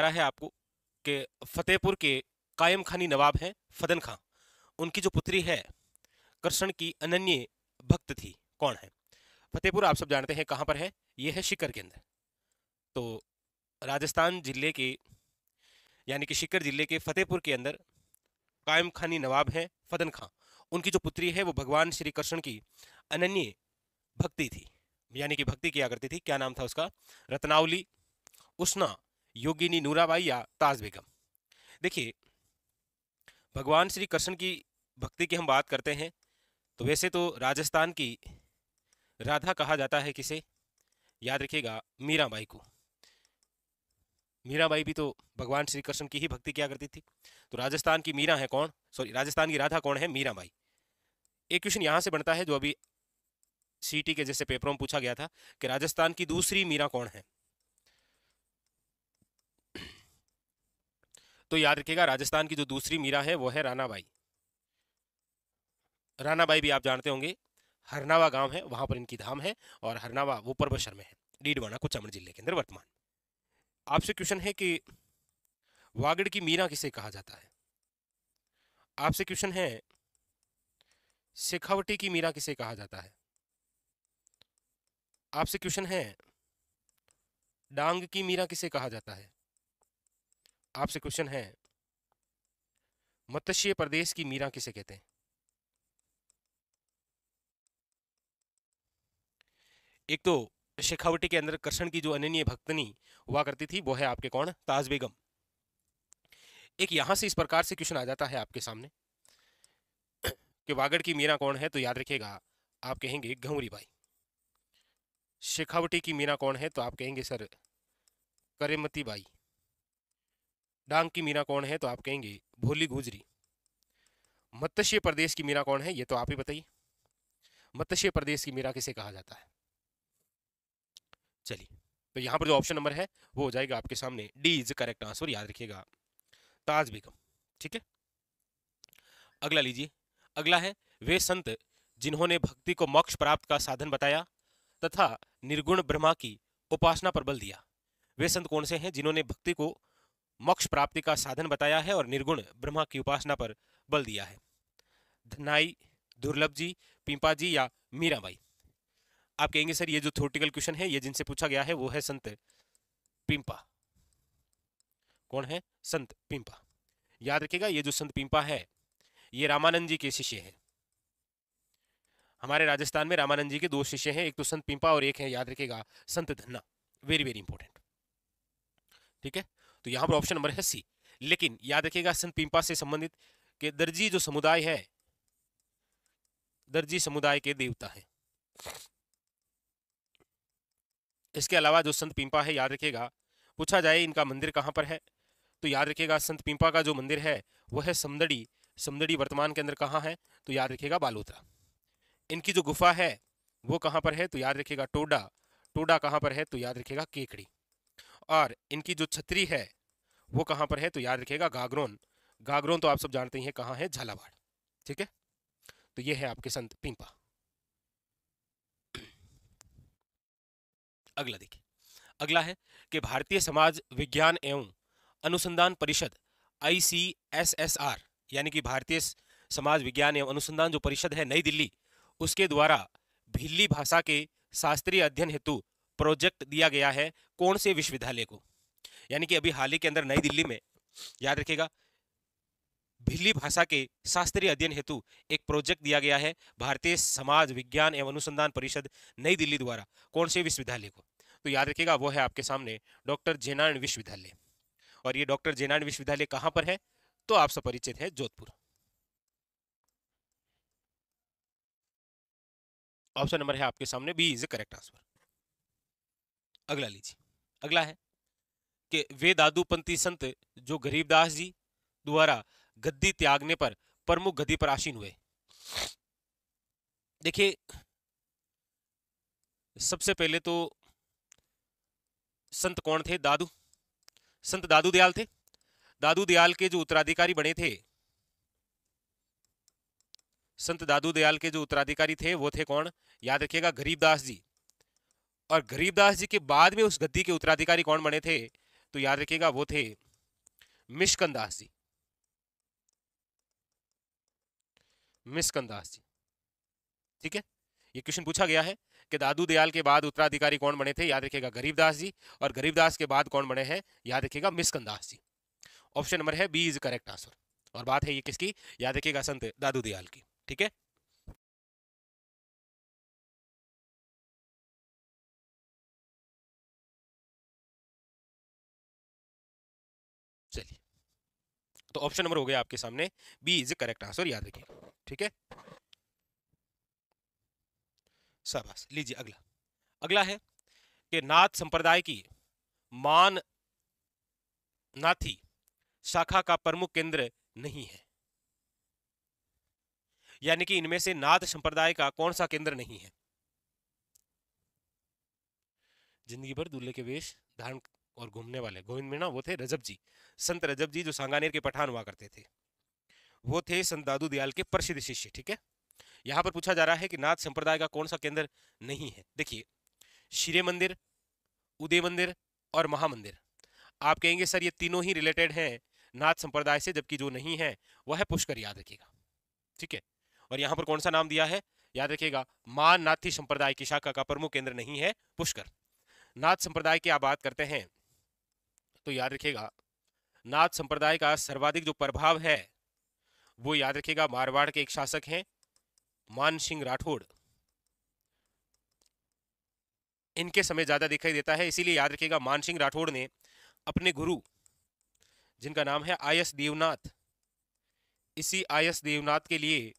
रहा है आपको कि फतेहपुर के कायम खानी नवाब हैं फदन खां उनकी जो पुत्री है कृष्ण की अनन्य भक्त थी कौन है फतेहपुर आप सब जानते हैं कहाँ पर है यह है शिकर के अंदर तो राजस्थान जिले के यानी कि शिकर जिले के फतेहपुर के अंदर कायम खानी नवाब हैं फदन खां उनकी जो पुत्री है वो भगवान श्री कृष्ण की अनन्य भक्ति थी यानी कि भक्ति किया करती थी क्या नाम था उसका रत्नावली उष्णा योगिनी नूराबाई या ताज बेगम देखिए भगवान श्री कृष्ण की भक्ति की हम बात करते हैं तो वैसे तो राजस्थान की राधा कहा जाता है किसे याद रखिएगा मीराबाई को मीराबाई भी तो भगवान श्री कृष्ण की ही भक्ति किया करती थी तो राजस्थान की मीरा है कौन सॉरी राजस्थान की राधा कौन है मीराबाई एक क्वेश्चन यहाँ से बनता है जो अभी सीटी के जैसे पेपरों में पूछा गया था कि राजस्थान की दूसरी मीरा कौन है तो याद रखिएगा राजस्थान की जो दूसरी मीरा है वो है रानाबाई रानाबाई भी आप जानते होंगे हरनावा गांव है वहां पर इनकी धाम है और हरनावा वो पर्वशर में है डीडवाना कुचामण जिले के अंदर वर्तमान आपसे क्वेश्चन है कि वागड़ की मीरा किसे कहा जाता है आपसे क्वेश्चन है शेखावटी की मीरा किसे कहा जाता है आपसे क्वेश्चन है डांग की मीरा किसे कहा जाता है आपसे क्वेश्चन है मत्स्य प्रदेश की मीरा किसे कहते हैं एक तो शेखावटी के अंदर कृष्ण की जो अनन्य भक्तनी हुआ करती थी वो है आपके कौन ताज बेगम एक यहां से इस प्रकार से क्वेश्चन आ जाता है आपके सामने कि वागड़ की मीरा कौन है तो याद रखिएगा आप कहेंगे घंवरी बाई शेखावटी की मीरा कौन है तो आप कहेंगे सर करेमती बाई डांग की मीरा कौन है तो आप कहेंगे भोली गुजरी मत्स्य प्रदेश की मीरा कौन है ये तो आप ही बताइए मत्स्य प्रदेश की मीरा किसे कहा जाता है चलिए तो यहाँ पर जो ऑप्शन नंबर है वो हो जाएगा आपके सामने डी इज करेक्ट आंसर याद रखिएगा ताज बेगम ठीक है अगला लीजिए अगला है वे संत जिन्होंने भक्ति को मोक्ष प्राप्त का साधन बताया तथा निर्गुण ब्रह्मा की उपासना पर बल दिया वे संत कौन से हैं जिन्होंने भक्ति को मोक्ष प्राप्ति का साधन बताया है और निर्गुण ब्रह्मा की उपासना पर बल दिया है धनाई दुर्लभ जी पिंपा जी या मीराबाई आप कहेंगे सर ये जो थोटिकल क्वेश्चन है ये जिनसे पूछा गया है वो है संत पिंपा कौन है संत पिंपा याद रखिएगा ये जो संत पिंपा है ये रामानंद जी के शिष्य हैं हमारे राजस्थान में रामानंद जी के दो शिष्य हैं एक तो संत पिंपा और एक है याद रखिएगा संत धन्ना वेरी वेरी इंपॉर्टेंट ठीक है तो यहाँ पर ऑप्शन नंबर है सी लेकिन याद रखिएगा संत पिंपा से संबंधित के दर्जी जो समुदाय है दर्जी समुदाय के देवता है इसके अलावा जो संत पिंपा है याद रखिएगा पूछा जाए इनका मंदिर कहाँ पर है तो याद रखिएगा संत पिंपा का जो मंदिर है वह है समदड़ी समदड़ी वर्तमान के अंदर कहाँ है तो याद रखिएगा बालोत्रा इनकी जो गुफा है वो कहाँ पर है तो याद रखिएगा टोडा टोडा कहाँ पर है तो याद रखिएगा केकड़ी और इनकी जो छतरी है वो कहाँ पर है तो याद रखिएगा गागरोन गागरोन तो आप सब जानते ही हैं कहाँ है झालावाड़ ठीक है तो ये है आपके संत पिंपा अगला देखिए अगला है कि भारतीय समाज विज्ञान एवं अनुसंधान परिषद आईसीएसएसआर यानी कि भारतीय समाज विज्ञान एवं अनुसंधान जो परिषद है नई दिल्ली उसके द्वारा भिल्ली भाषा के शास्त्रीय अध्ययन हेतु प्रोजेक्ट दिया गया है कौन से विश्वविद्यालय को यानी कि अभी हाल ही के अंदर नई दिल्ली में याद रखेगा भिल्ली भाषा के शास्त्रीय अध्ययन हेतु एक प्रोजेक्ट दिया गया है भारतीय समाज विज्ञान एवं अनुसंधान परिषद नई दिल्ली द्वारा कौन से विश्वविद्यालय को तो याद रखिएगा वो है आपके सामने डॉक्टर जैनारायण विश्वविद्यालय और ये डॉक्टर जैनारायण विश्वविद्यालय कहाँ पर है तो आप सब परिचित है जोधपुर ऑप्शन नंबर है आपके सामने बी इज करेक्ट आंसर अगला लीजिए अगला है कि वे दादूपंथी संत जो गरीबदास जी द्वारा गद्दी त्यागने पर प्रमुख गद्दी पर आसीन हुए देखिए सबसे पहले तो संत कौन थे दादू संत दादू दयाल थे दादू दयाल के जो उत्तराधिकारी बने थे संत दादू दयाल के जो उत्तराधिकारी थे वो थे कौन याद रखिएगा गरीबदास जी और गरीबदास जी के बाद में उस गद्दी के उत्तराधिकारी कौन बने थे तो याद रखिएगा वो थे मिशकन जी मिशकन जी ठीक है ये क्वेश्चन पूछा गया है कि दादू दयाल के बाद उत्तराधिकारी कौन बने थे याद रखिएगा गरीबदास जी और गरीबदास के बाद कौन बने हैं याद रखिएगा मिसकन जी ऑप्शन नंबर है बी इज करेक्ट आंसर और बात है ये किसकी याद रखिएगा संत दादू दयाल की ठीक है चलिए तो ऑप्शन नंबर हो गया आपके सामने बी इज करेक्ट आंसर याद रखिए ठीक है शाबाश लीजिए अगला अगला है कि नाथ संप्रदाय की मान नाथी शाखा का प्रमुख केंद्र नहीं है यानी कि इनमें से नाथ संप्रदाय का कौन सा केंद्र नहीं है जिंदगी भर दूल्हे के वेश धारण और घूमने वाले गोविंद मीणा वो थे रजब जी संत रजब जी जो सांगानेर के पठान हुआ करते थे वो थे संत दादू दयाल के प्रसिद्ध शिष्य ठीक है यहाँ पर पूछा जा रहा है कि नाथ संप्रदाय का कौन सा केंद्र नहीं है देखिए शिरे मंदिर उदय मंदिर और महामंदिर आप कहेंगे सर ये तीनों ही रिलेटेड हैं नाथ संप्रदाय से जबकि जो नहीं है वह है पुष्कर याद रखिएगा ठीक है और यहाँ पर कौन सा नाम दिया है याद रखिएगा मां नाथी संप्रदाय की शाखा का प्रमुख केंद्र नहीं है पुष्कर नाथ संप्रदाय की आप बात करते हैं तो याद रखिएगा नाथ संप्रदाय का सर्वाधिक जो प्रभाव है वो याद रखिएगा मारवाड़ के एक शासक हैं मान सिंह राठौड़ इनके समय ज्यादा दिखाई देता है इसीलिए याद रखिएगा मान सिंह राठौड़ ने अपने गुरु जिनका नाम है आयस देवनाथ इसी आयस देवनाथ के लिए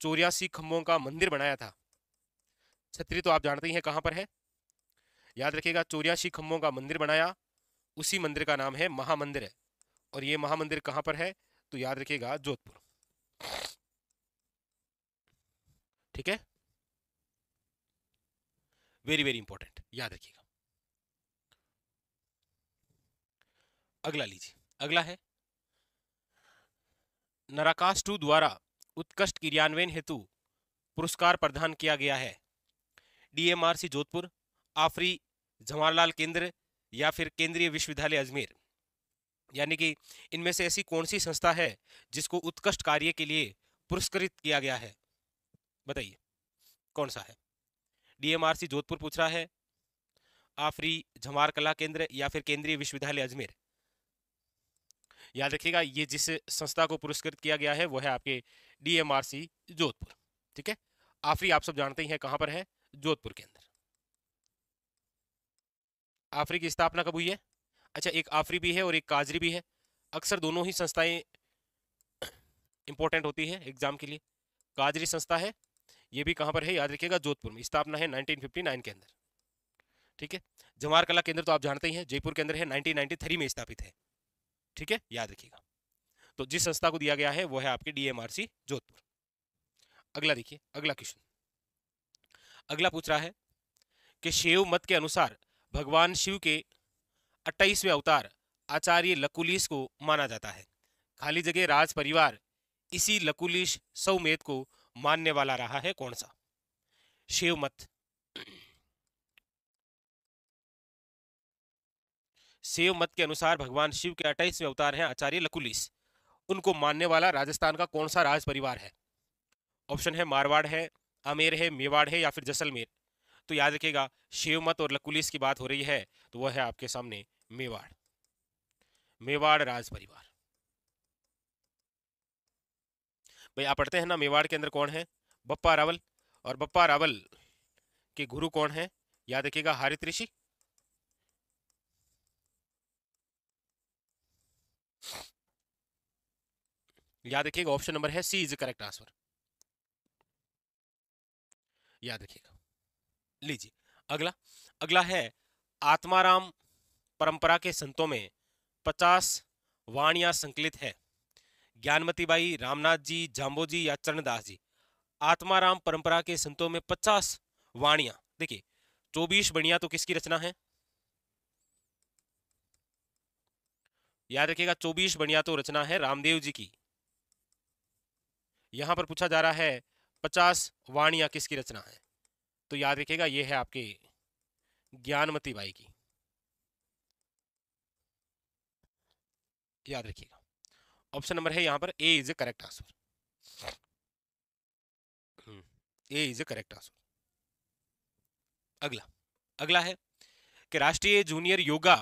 चौरासी खम्भों का मंदिर बनाया था छतरी तो आप जानते ही हैं कहां पर है याद रखिएगा चौरासी खम्भों का मंदिर बनाया उसी मंदिर का नाम है महामंदिर है और ये महामंदिर कहां पर है तो याद रखिएगा जोधपुर ठीक है वेरी वेरी इंपॉर्टेंट याद रखिएगा अगला लीजिए अगला है नराकास्टू द्वारा उत्कृष्ट क्रियान्वयन हेतु पुरस्कार प्रदान किया गया है डीएमआरसी जोधपुर आफरी जवाहरलाल केंद्र या फिर केंद्रीय विश्वविद्यालय अजमेर यानी कि इनमें से ऐसी कौन सी संस्था है जिसको उत्कृष्ट कार्य के लिए पुरस्कृत किया गया है बताइए कौन सा है डीएमआरसी जोधपुर पूछ रहा है आफरी झमार कला केंद्र या फिर केंद्रीय विश्वविद्यालय अजमेर याद रखिएगा ये जिस संस्था को पुरस्कृत किया गया है वो है आपके डीएमआरसी जोधपुर ठीक है आफरी आप सब जानते ही हैं कहाँ पर है जोधपुर के अंदर आफरी की स्थापना कब हुई है अच्छा एक आफरी भी है और एक काजरी भी है अक्सर दोनों ही संस्थाएं इंपॉर्टेंट होती है एग्जाम के लिए काजरी संस्था है ये भी कहाँ पर है याद रखिएगा जोधपुर में स्थापना है 1959 के अंदर ठीक है जवाहर कला केंद्र तो आप जानते ही हैं जयपुर के अंदर है नाइनटीन में स्थापित है ठीक है याद रखिएगा तो जिस संस्था को दिया गया है वो है आपके डीएमआरसी जोधपुर अगला देखिए अगला क्वेश्चन अगला पूछ रहा है कि शेव मत के अनुसार भगवान शिव के अट्ठाईसवें अवतार आचार्य लकुलिस को माना जाता है खाली जगह राज परिवार इसी लकुलिश सौमेत को मानने वाला रहा है कौन सा शिव मत शिव मत के अनुसार भगवान शिव के अट्ठाईसवें अवतार हैं आचार्य लकुलिस उनको मानने वाला राजस्थान का कौन सा राज परिवार है ऑप्शन है मारवाड़ है आमेर है मेवाड़ है या फिर जैसलमेर तो याद रखिएगा शिवमत और लकुलिस की बात हो रही है तो वह है आपके सामने मेवाड़ मेवाड़ राज परिवार भाई आप पढ़ते हैं ना मेवाड़ के अंदर कौन है बप्पा रावल और बप्पा रावल के गुरु कौन है याद देखिएगा हारित ऋषि याद रखिएगा ऑप्शन नंबर है सी इज करेक्ट आंसर याद रखिएगा लीजिए अगला अगला है आत्माराम परंपरा के संतों में पचास वाणियां संकलित है ज्ञानमती बाई रामनाथ जी जाम्बो जी या चरणदास जी आत्माराम परंपरा के संतों में पचास वाणियां देखिए चौबीस बणिया तो किसकी रचना है याद रखिएगा चौबीस बणिया तो रचना है रामदेव जी की यहां पर पूछा जा रहा है पचास वाणियां किसकी रचना है तो याद रखिएगा ये है आपके ज्ञानमती बाई की याद रखिएगा ऑप्शन नंबर है यहां पर A is a correct answer A is a correct answer अगला अगला है कि राष्ट्रीय जूनियर योगा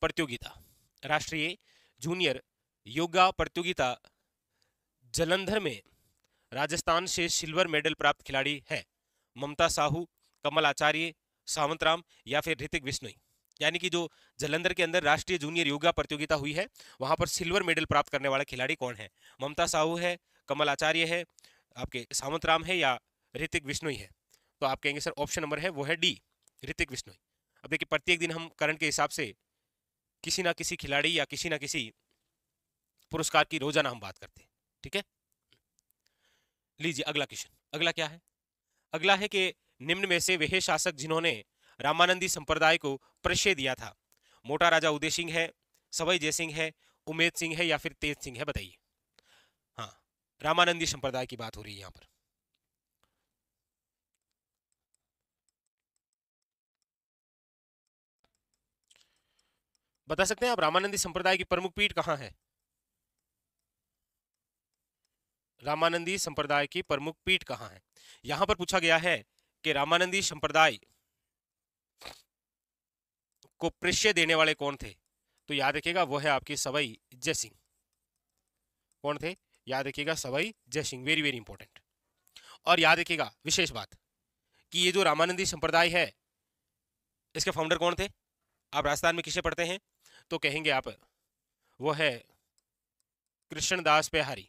प्रतियोगिता राष्ट्रीय जूनियर योगा प्रतियोगिता जलंधर में राजस्थान से सिल्वर मेडल प्राप्त खिलाड़ी है ममता साहू कमल आचार्य सावंतराम या फिर ऋतिक विष्णोई यानी कि जो जलंधर के अंदर राष्ट्रीय जूनियर योगा प्रतियोगिता हुई है वहां पर सिल्वर मेडल प्राप्त करने वाला खिलाड़ी कौन है ममता साहू है कमल आचार्य है आपके सावंतराम है या ऋतिक विष्णोई है तो आप कहेंगे सर ऑप्शन नंबर है वो है डी ऋतिक विश्नोई अब देखिए प्रत्येक दिन हम करंट के हिसाब से किसी ना किसी खिलाड़ी या किसी ना किसी पुरस्कार की रोजाना हम बात करते हैं ठीक है लीजिए अगला क्वेश्चन अगला क्या है अगला है कि निम्न में से वह शासक जिन्होंने रामानंदी संप्रदाय को परिचय दिया था मोटा राजा उदय सिंह है सवई जय सिंह है उमेद सिंह है या फिर तेज सिंह है बताइए हाँ रामानंदी संप्रदाय की बात हो रही है यहाँ पर बता सकते हैं आप रामानंदी संप्रदाय की प्रमुख पीठ कहाँ है रामानंदी संप्रदाय की प्रमुख पीठ कहाँ है यहां पर पूछा गया है कि रामानंदी संप्रदाय को परिचय देने वाले कौन थे तो याद रखिएगा वो है आपकी सवाई जय सिंह कौन थे याद रखिएगा सवाई जय सिंह वेरी वेरी इंपॉर्टेंट और याद रखिएगा विशेष बात कि ये जो रामानंदी संप्रदाय है इसके फाउंडर कौन थे आप राजस्थान में किसे पढ़ते हैं तो कहेंगे आप वो है कृष्णदास बिहारी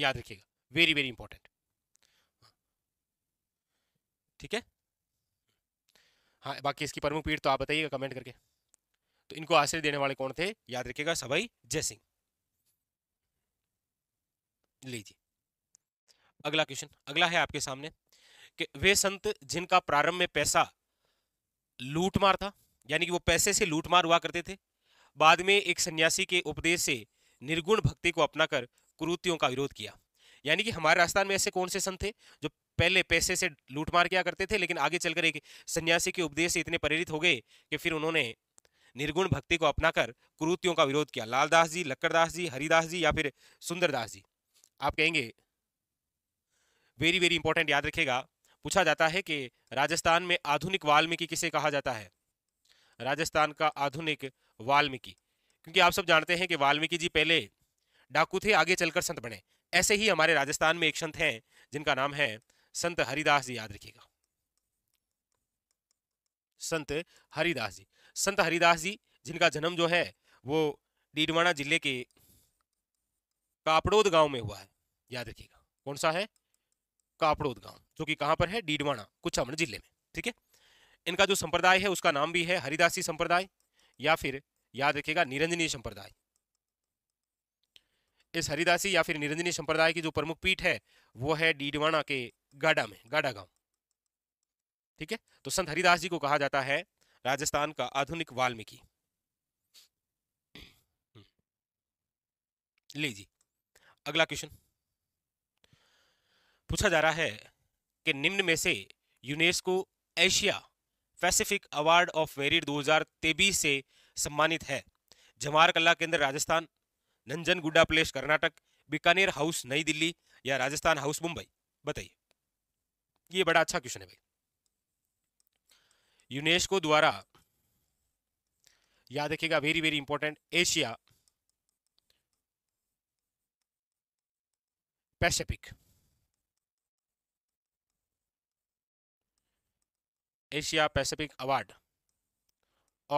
याद रखिएगा वेरी वेरी इंपॉर्टेंट ठीक है हाँ बाकी इसकी प्रमुख पीठ तो आप बताइएगा कमेंट करके तो इनको आश्रय देने वाले कौन थे याद रखिएगा जय सिंह लीजिए अगला क्वेश्चन अगला है आपके सामने कि वे संत जिनका प्रारंभ में पैसा लूटमार था यानी कि वो पैसे से लूटमार हुआ करते थे बाद में एक सन्यासी के उपदेश से निर्गुण भक्ति को अपनाकर कुरूतियों का विरोध किया यानी कि हमारे राजस्थान में ऐसे कौन से संत थे जो पहले पैसे से लूटमार किया करते थे लेकिन आगे चलकर एक सन्यासी के उपदेश से इतने प्रेरित हो गए कि फिर उन्होंने निर्गुण भक्ति को अपनाकर कुरूतियों का विरोध किया लालदास जी लक्करदास जी हरिदास जी या फिर सुंदरदास जी आप कहेंगे वेरी वेरी इंपॉर्टेंट याद रखेगा पूछा जाता है कि राजस्थान में आधुनिक वाल्मीकि किसे कहा जाता है राजस्थान का आधुनिक वाल्मीकि क्योंकि आप सब जानते हैं कि वाल्मीकि जी पहले डाकू थे आगे चलकर संत बने ऐसे ही हमारे राजस्थान में एक संत हैं जिनका नाम है संत हरिदास जी याद रखिएगा संत हरिदास जी संत हरिदास जी जिनका जन्म जो है वो डीडवाना जिले के कापड़ोद गांव में हुआ है याद रखिएगा कौन सा है कापड़ोद गांव जो कि कहां पर है डीडवाना कुचामण जिले में ठीक है इनका जो संप्रदाय है उसका नाम भी है हरिदासी संप्रदाय या फिर याद रखिएगा निरंजनी संप्रदाय इस हरिदासी या फिर निरंजनी संप्रदाय की जो प्रमुख पीठ है वो है डीडवाणा के गाडा में गाडा गांव ठीक है तो संत हरिदास जी को कहा जाता है राजस्थान का आधुनिक वाल्मीकि हम्म। जी अगला क्वेश्चन पूछा जा रहा है कि निम्न में से UNESCO Asia Pacific award of merit 2023 से सम्मानित है जमार कला केंद्र राजस्थान गुड्डा प्लेस कर्नाटक बीकानेर हाउस नई दिल्ली या राजस्थान हाउस मुंबई बताइए ये बड़ा अच्छा क्वेश्चन है भाई यूनेस्को द्वारा याद रखिएगा very very important Asia Pacific Asia Pacific award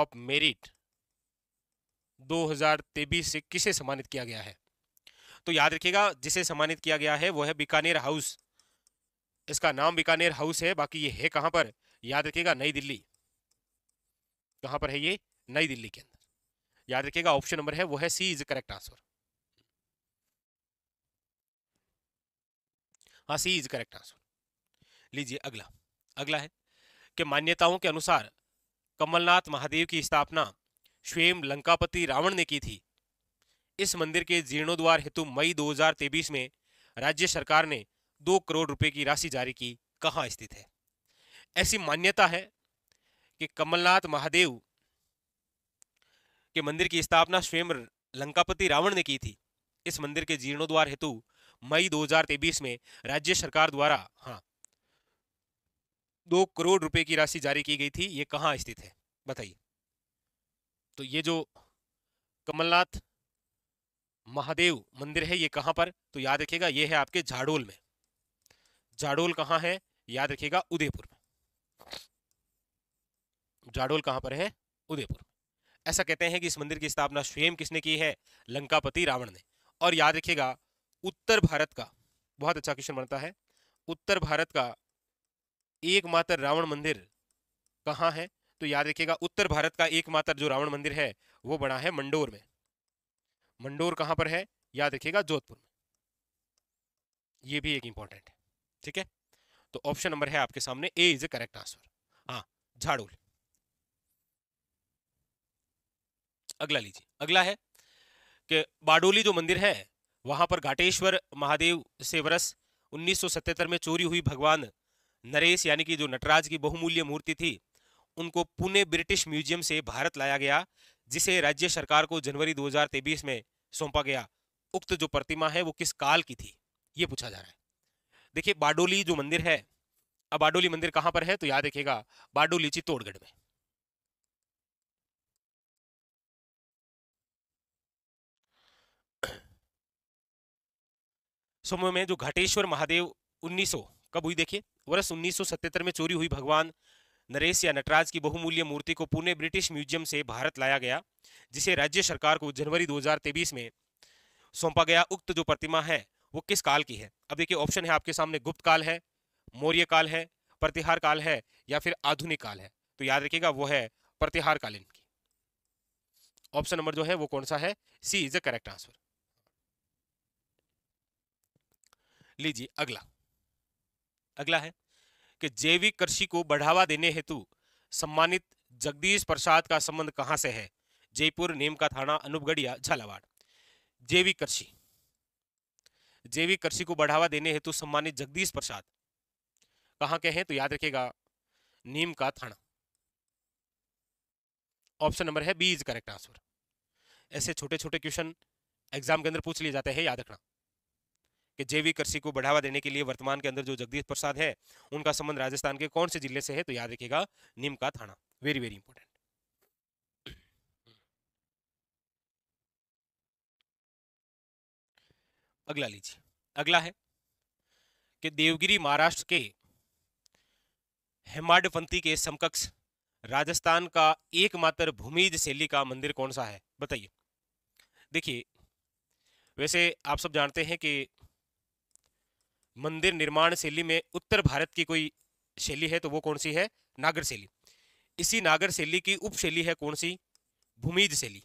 of merit 2023 से किसे सम्मानित किया गया है तो याद रखिएगा जिसे सम्मानित किया गया है वो है बीकानेर हाउस इसका नाम बीकानेर हाउस है बाकी ये है कहां पर याद रखिएगा नई दिल्ली कहां पर है ये नई दिल्ली के अंदर याद रखिएगा ऑप्शन नंबर है वो है सी इज करेक्ट आंसर हाँ सी इज करेक्ट आंसर लीजिए अगला अगला है कि मान्यताओं के अनुसार कमलनाथ महादेव की स्थापना स्वयं लंकापति रावण ने की थी इस मंदिर के जीर्णोद्वार हेतु मई 2023 में राज्य सरकार ने दो करोड़ रुपए की राशि जारी की कहाँ स्थित है ऐसी मान्यता है कि कमलनाथ महादेव के मंदिर की स्थापना स्वयं लंकापति रावण ने की थी इस मंदिर के जीर्णोद्वार हेतु मई 2023 में राज्य सरकार द्वारा हाँ दो करोड़ रुपए की राशि जारी की गई थी ये कहाँ स्थित है बताइए तो ये जो कमलनाथ महादेव मंदिर है ये कहाँ पर तो याद रखिएगा ये है आपके झाड़ोल में झाडोल कहाँ है याद रखिएगा उदयपुर में झाडोल कहाँ पर है उदयपुर ऐसा कहते हैं कि इस मंदिर की स्थापना स्वयं किसने की है लंकापति रावण ने और याद रखिएगा उत्तर भारत का बहुत अच्छा क्वेश्चन बनता है उत्तर भारत का एकमात्र रावण मंदिर कहाँ है तो याद रखिएगा उत्तर भारत का एकमात्र जो रावण मंदिर है वो बना है मंडोर में मंडोर कहां पर है याद रखिएगा जोधपुर में ये भी एक इंपॉर्टेंट है ठीक है तो ऑप्शन नंबर है आपके सामने A is a correct answer हाँ झाड़ूल अगला लीजिए अगला है कि बाडोली जो मंदिर है वहां पर घाटेश्वर महादेव से वर्ष उन्नीस में चोरी हुई भगवान नरेश यानी कि जो नटराज की बहुमूल्य मूर्ति थी उनको पुणे ब्रिटिश म्यूजियम से भारत लाया गया जिसे राज्य सरकार को जनवरी दो में सौंपा गया उक्त जो प्रतिमा है वो किस काल की थी ये पूछा जा रहा है देखिए बाडोली जो मंदिर है अब बाडोली मंदिर कहां पर है तो याद रखिएगा बाडोली चित्तौड़गढ़ में समय में जो घाटेश्वर महादेव 1900 कब हुई देखिए वर्ष 1977 में चोरी हुई भगवान नरेश या नटराज की बहुमूल्य मूर्ति को पुणे ब्रिटिश म्यूजियम से भारत लाया गया जिसे राज्य सरकार को जनवरी 2023 में सौंपा गया उक्त जो प्रतिमा है वो किस काल की है अब देखिए ऑप्शन है आपके सामने गुप्त काल है मौर्य काल है प्रतिहार काल है या फिर आधुनिक काल है तो याद रखिएगा वो है प्रतिहार कालीन की ऑप्शन नंबर जो है वो कौन सा है C is a correct answer लीजिए अगला अगला है कि जैविक कृषि को बढ़ावा देने हेतु सम्मानित जगदीश प्रसाद का संबंध कहाँ से है जयपुर नेमका थाना अनुपगढ़िया झालावाड़ जैविक कृषि जैविक कृषि को बढ़ावा देने हेतु सम्मानित जगदीश प्रसाद कहाँ के हैं तो याद रखिएगा नीम का थाना ऑप्शन नंबर है बी इज करेक्ट आंसर ऐसे छोटे छोटे क्वेश्चन एग्जाम के अंदर पूछ लिए जाते हैं याद रखना कि जैविक कृषि को बढ़ावा देने के लिए वर्तमान के अंदर जो जगदीश प्रसाद है उनका संबंध राजस्थान के कौन से जिले से है तो याद रखिएगा निमका थाना वेरी वेरी इंपॉर्टेंट अगला लीजिए अगला है कि देवगिरी महाराष्ट्र के हेमाडपंथी के समकक्ष राजस्थान का एकमात्र भूमिज शैली का मंदिर कौन सा है बताइए देखिए वैसे आप सब जानते हैं कि मंदिर निर्माण शैली में उत्तर भारत की कोई शैली है तो वो कौन सी है नागर शैली इसी नागर शैली की उप शैली है कौन सी भूमिज शैली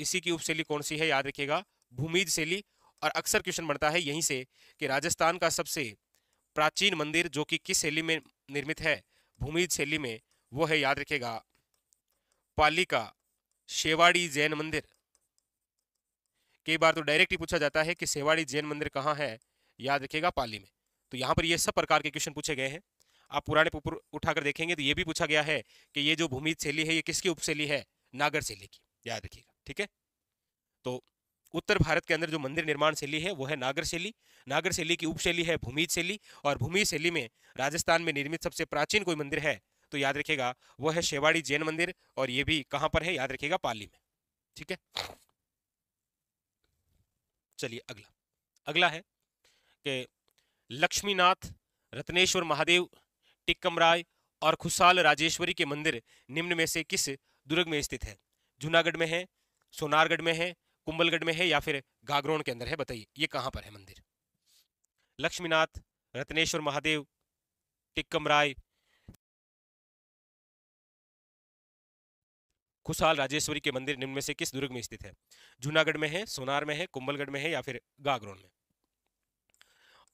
इसी की उप शैली कौन सी है याद रखिएगा भूमिज शैली और अक्सर क्वेश्चन बनता है यहीं से कि राजस्थान का सबसे प्राचीन मंदिर जो कि किस शैली में निर्मित है भूमिज शैली में वो है याद रखेगा का शेवाड़ी जैन मंदिर कई बार तो डायरेक्ट ही पूछा जाता है कि सेवाड़ी जैन मंदिर कहाँ है याद रखिएगा पाली में तो यहाँ पर ये सब प्रकार के क्वेश्चन पूछे गए हैं आप पुराने पुपुर उठाकर देखेंगे तो ये भी पूछा गया है कि ये जो भूमि शैली है ये किसकी उपशैली है नागर शैली की याद रखिएगा ठीक है तो उत्तर भारत के अंदर जो मंदिर निर्माण शैली है वो है नागर शैली नागर शैली की उपशैली है भूमि शैली और भूमि शैली में राजस्थान में निर्मित सबसे प्राचीन कोई मंदिर है तो याद रखिएगा वो है शेवाड़ी जैन मंदिर और ये भी कहाँ पर है याद रखिएगा पाली में ठीक है चलिए अगला अगला है कि लक्ष्मीनाथ रत्नेश्वर महादेव टिक्कम राय और खुशाल राजेश्वरी के मंदिर निम्न में से किस दुर्ग में स्थित है जूनागढ़ में है सोनारगढ़ में है कुंबलगढ़ में है या फिर गागरोन के अंदर है बताइए ये कहाँ पर है मंदिर लक्ष्मीनाथ रत्नेश्वर महादेव टिक्कम राय खुशहाल राजेश्वरी के मंदिर निम्न में से किस दुर्ग में स्थित है जूनागढ़ में है सोनार में है कुंभलगढ़ में है या फिर गागरोन में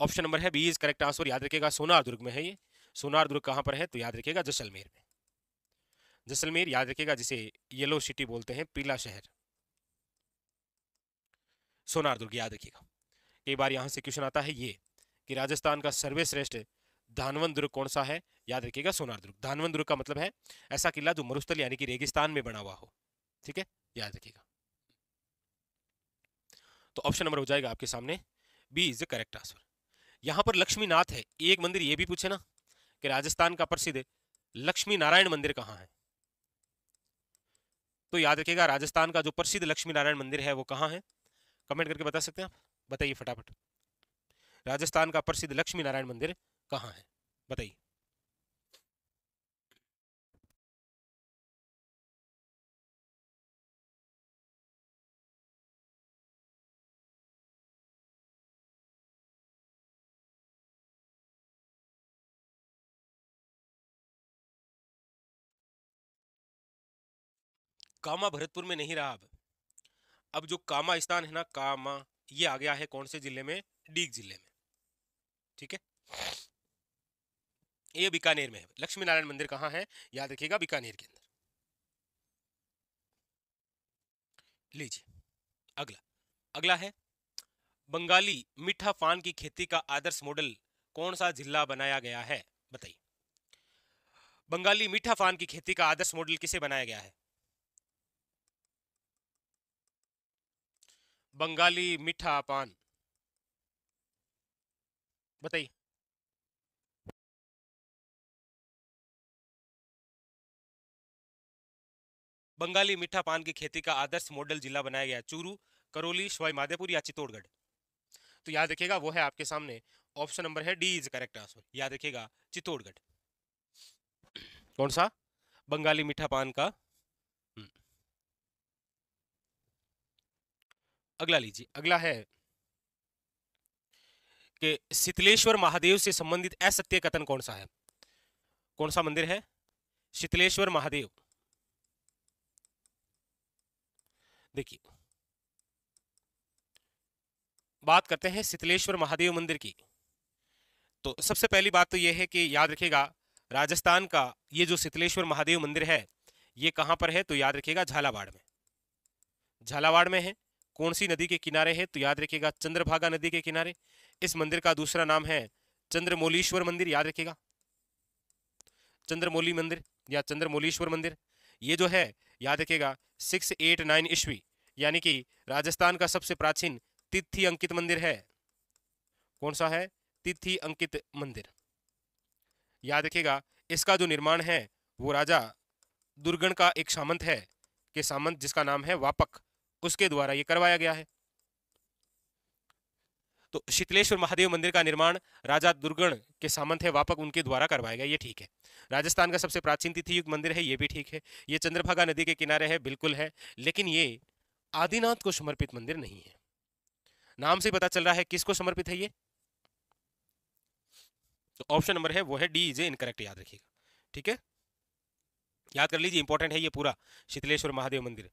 ऑप्शन नंबर है बी इज करेक्ट आंसर याद रखिएगा सोनार दुर्ग में है ये सोनार दुर्ग कहाँ पर है तो याद रखिएगा जैसलमेर में जैसलमेर याद रखिएगा जिसे येलो सिटी बोलते हैं पीला शहर सोनार दुर्ग याद रखिएगा कई बार यहाँ से क्वेश्चन आता है ये कि राजस्थान का सर्वश्रेष्ठ धानवन दुर्ग कौन सा है याद रखिएगा सोनार दुर्ग धानवन दुर्ग का मतलब है ऐसा किला जो मरुस्थल यानी कि रेगिस्तान में बना हुआ हो ठीक है याद रखिएगा तो ऑप्शन नंबर हो जाएगा आपके सामने B is the correct answer यहाँ पर लक्ष्मीनाथ है एक मंदिर ये भी पूछे ना कि राजस्थान का प्रसिद्ध लक्ष्मी नारायण मंदिर कहाँ है तो याद रखिएगा राजस्थान का जो प्रसिद्ध लक्ष्मी नारायण मंदिर है वो कहाँ है कमेंट करके बता सकते हैं आप बताइए फटाफट राजस्थान का प्रसिद्ध लक्ष्मी नारायण मंदिर कहाँ है बताइए कामा भरतपुर में नहीं रहा अब अब जो कामा स्थान है ना कामा ये आ गया है कौन से जिले में डीग जिले में ठीक है ये बीकानेर में है लक्ष्मी नारायण मंदिर कहाँ है याद रखिएगा बीकानेर के अंदर लीजिए अगला अगला है बंगाली मीठा पान की खेती का आदर्श मॉडल कौन सा जिला बनाया गया है बताइए बंगाली मीठा पान की खेती का आदर्श मॉडल किसे बनाया गया है बंगाली मीठा पान बताइए बंगाली मीठा पान की खेती का आदर्श मॉडल जिला बनाया गया चूरू करौली सवाई माधेपुर या चित्तौड़गढ़ तो याद देखिएगा वो है आपके सामने ऑप्शन नंबर है डी इज करेक्ट आंसर याद देखिएगा चित्तौड़गढ़ कौन सा बंगाली मीठा पान का हम्म। अगला लीजिए अगला है कि शीतलेश्वर महादेव से संबंधित असत्य कथन कौन सा है कौन सा मंदिर है शीतलेश्वर महादेव देखिए बात करते हैं शीतलेश्वर महादेव मंदिर की तो सबसे पहली बात तो यह है कि याद रखिएगा राजस्थान का ये जो शीतलेश्वर महादेव मंदिर है ये कहाँ पर है तो याद रखिएगा झालावाड़ में झालावाड़ में है कौन सी नदी के किनारे है तो याद रखिएगा चंद्रभागा नदी के किनारे इस मंदिर का दूसरा नाम है चंद्रमोलीश्वर मंदिर याद रखिएगा चंद्रमोली मंदिर या चंद्रमोलीश्वर मंदिर ये जो है याद रखेगा सिक्स एट नाइन ईस्वी यानी कि राजस्थान का सबसे प्राचीन तिथि अंकित मंदिर है कौन सा है तिथि अंकित मंदिर याद रखेगा इसका जो निर्माण है वो राजा दुर्गण का एक सामंत है के सामंत जिसका नाम है वापक उसके द्वारा ये करवाया गया है तो शीतलेश्वर महादेव मंदिर का निर्माण राजा दुर्गण के सामंत है वापक उनके द्वारा करवाया गया ये ठीक है राजस्थान का सबसे प्राचीन तिथि युक्त मंदिर है ये भी ठीक है ये चंद्रभागा नदी के किनारे है बिल्कुल है लेकिन ये आदिनाथ को समर्पित मंदिर नहीं है नाम से पता चल रहा है किसको समर्पित है ये तो ऑप्शन नंबर है वो है डी जे इनकरेक्ट याद रखिएगा ठीक है याद कर लीजिए इंपॉर्टेंट है ये पूरा शीतलेश्वर महादेव मंदिर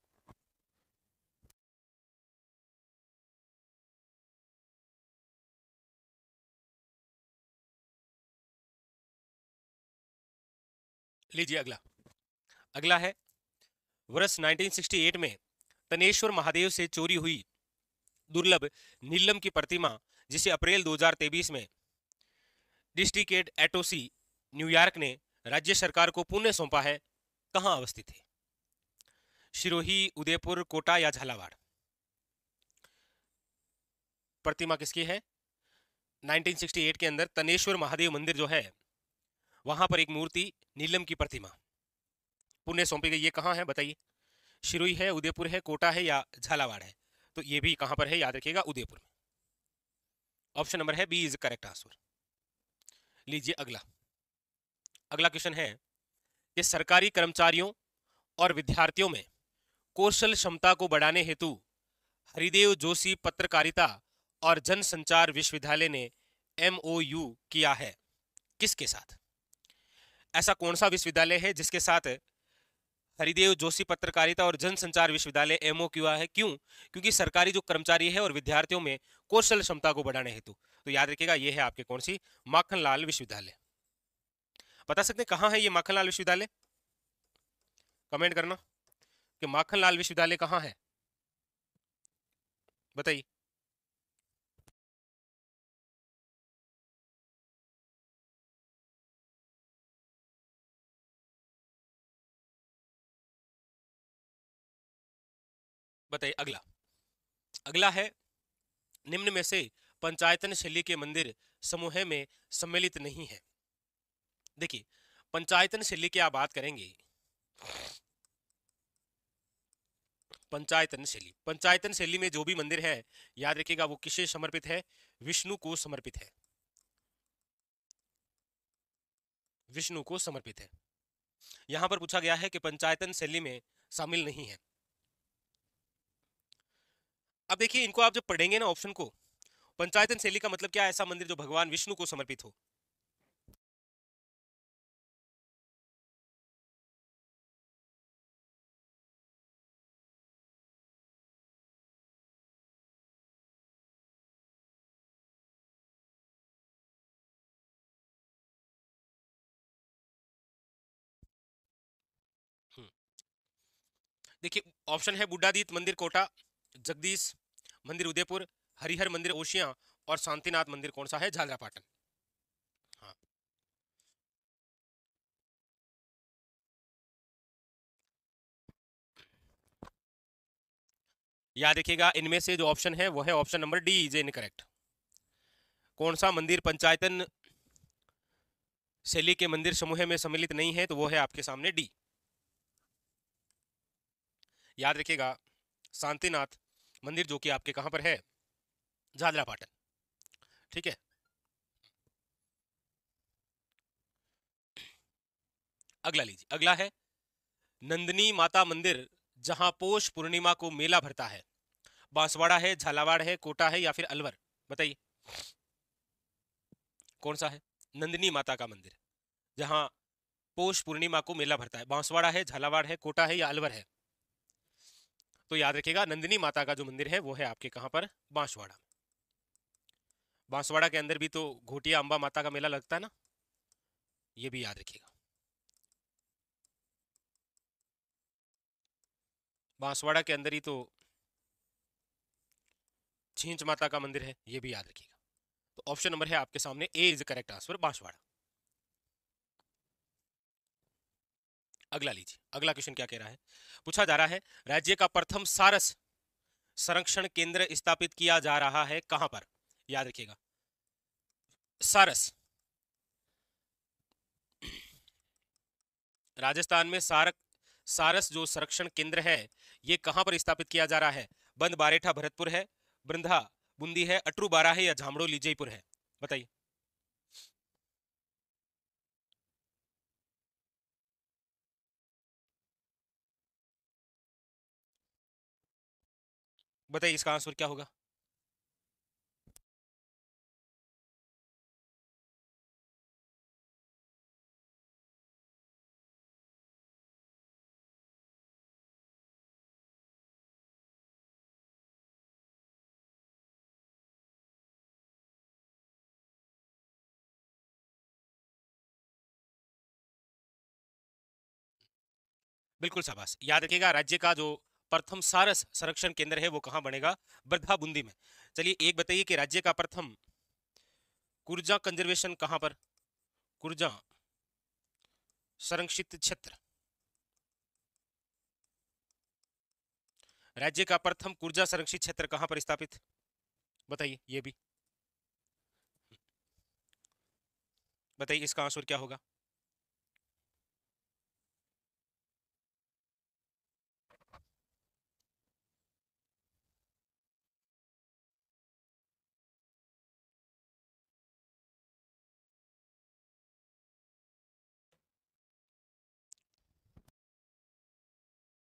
लीजिए अगला अगला है वर्ष 1968 में तनेश्वर महादेव से चोरी हुई दुर्लभ नीलम की प्रतिमा जिसे अप्रैल 2023 में डिस्ट्रिकेट एटोसी न्यूयॉर्क ने राज्य सरकार को पुण्य सौंपा है कहां अवस्थित है शिरोही उदयपुर कोटा या झालावाड़ प्रतिमा किसकी है 1968 के अंदर तनेश्वर महादेव मंदिर जो है वहां पर एक मूर्ति नीलम की प्रतिमा पुण्य सौंपी गई ये कहाँ है बताइए शिरोई है उदयपुर है कोटा है या झालावाड़ है तो ये भी कहां पर है याद रखिएगा उदयपुर में ऑप्शन नंबर है बी इज करेक्ट आंसर लीजिए अगला अगला क्वेश्चन है कि सरकारी कर्मचारियों और विद्यार्थियों में कौशल क्षमता को बढ़ाने हेतु हरिदेव जोशी पत्रकारिता और जनसंचार विश्वविद्यालय ने एमओयू किया है किसके साथ ऐसा कौन सा विश्वविद्यालय है जिसके साथ हरिदेव जोशी पत्रकारिता और जनसंचार विश्वविद्यालय एम है क्यों क्योंकि सरकारी जो कर्मचारी है और विद्यार्थियों में कौशल क्षमता को बढ़ाने हेतु तो याद रखिएगा ये है आपके कौन सी माखनलाल विश्वविद्यालय बता सकते हैं कहाँ है ये माखनलाल विश्वविद्यालय कमेंट करना कि माखनलाल विश्वविद्यालय कहाँ है बताइए बताइए अगला अगला है निम्न में से पंचायतन शैली के मंदिर समूह में सम्मिलित नहीं है देखिए पंचायतन शैली की आप बात करेंगे पंचायतन शैली पंचायतन शैली में जो भी मंदिर है याद रखिएगा वो किसे समर्पित है विष्णु को समर्पित है विष्णु को समर्पित है यहां पर पूछा गया है कि पंचायतन शैली में शामिल नहीं है अब देखिए इनको आप जब पढ़ेंगे ना ऑप्शन को पंचायतन शैली का मतलब क्या ऐसा मंदिर जो भगवान विष्णु को समर्पित हो हम्म। देखिए ऑप्शन है बुड्ढादीत मंदिर कोटा जगदीश मंदिर उदयपुर हरिहर मंदिर ओशिया और शांतिनाथ मंदिर कौन सा है झालरापाटन हाँ याद रखिएगा इनमें से जो ऑप्शन है वो है option number D is incorrect कौन सा मंदिर पंचायतन शैली के मंदिर समूह में सम्मिलित नहीं है तो वो है आपके सामने डी याद रखिएगा शांतिनाथ मंदिर जो कि आपके कहाँ पर है जादरा पाटन ठीक है अगला लीजिए अगला है नंदनी माता मंदिर जहां पोष पूर्णिमा को मेला भरता है बांसवाड़ा है झालावाड़ है कोटा है या फिर अलवर बताइए कौन सा है नंदिनी माता का मंदिर जहां पोष पूर्णिमा को मेला भरता है बांसवाड़ा है झालावाड़ है कोटा है या अलवर है तो याद रखिएगा नंदिनी माता का जो मंदिर है वो है आपके कहाँ पर बांसवाड़ा बांसवाड़ा के अंदर भी तो घोटिया अंबा माता का मेला लगता है ना ये भी याद रखिएगा बांसवाड़ा के अंदर ही तो छींच माता का मंदिर है ये भी याद रखिएगा तो ऑप्शन नंबर है आपके सामने A is correct answer Banswara अगला लीजिए अगला क्वेश्चन क्या कह रहा है पूछा जा रहा है राज्य का प्रथम सारस संरक्षण केंद्र स्थापित किया जा रहा है कहां पर याद रखिएगा सारस राजस्थान में सारक सारस जो संरक्षण केंद्र है ये कहां पर स्थापित किया जा रहा है बंद बारेठा भरतपुर है बृंदा बूंदी है अटरू बारा है या झामड़ो लीजयपुर है बताइए बताइए इसका आंसर क्या होगा बिल्कुल शाबाश याद रखिएगा राज्य का जो प्रथम सारस संरक्षण केंद्र है वो कहाँ बनेगा बर्धा बूंदी में चलिए एक बताइए कि राज्य का प्रथम कुर्जा कंजर्वेशन कहाँ पर कुर्जा संरक्षित क्षेत्र राज्य का प्रथम कुर्जा संरक्षित क्षेत्र कहाँ पर स्थापित बताइए ये भी बताइए इसका आंसर क्या होगा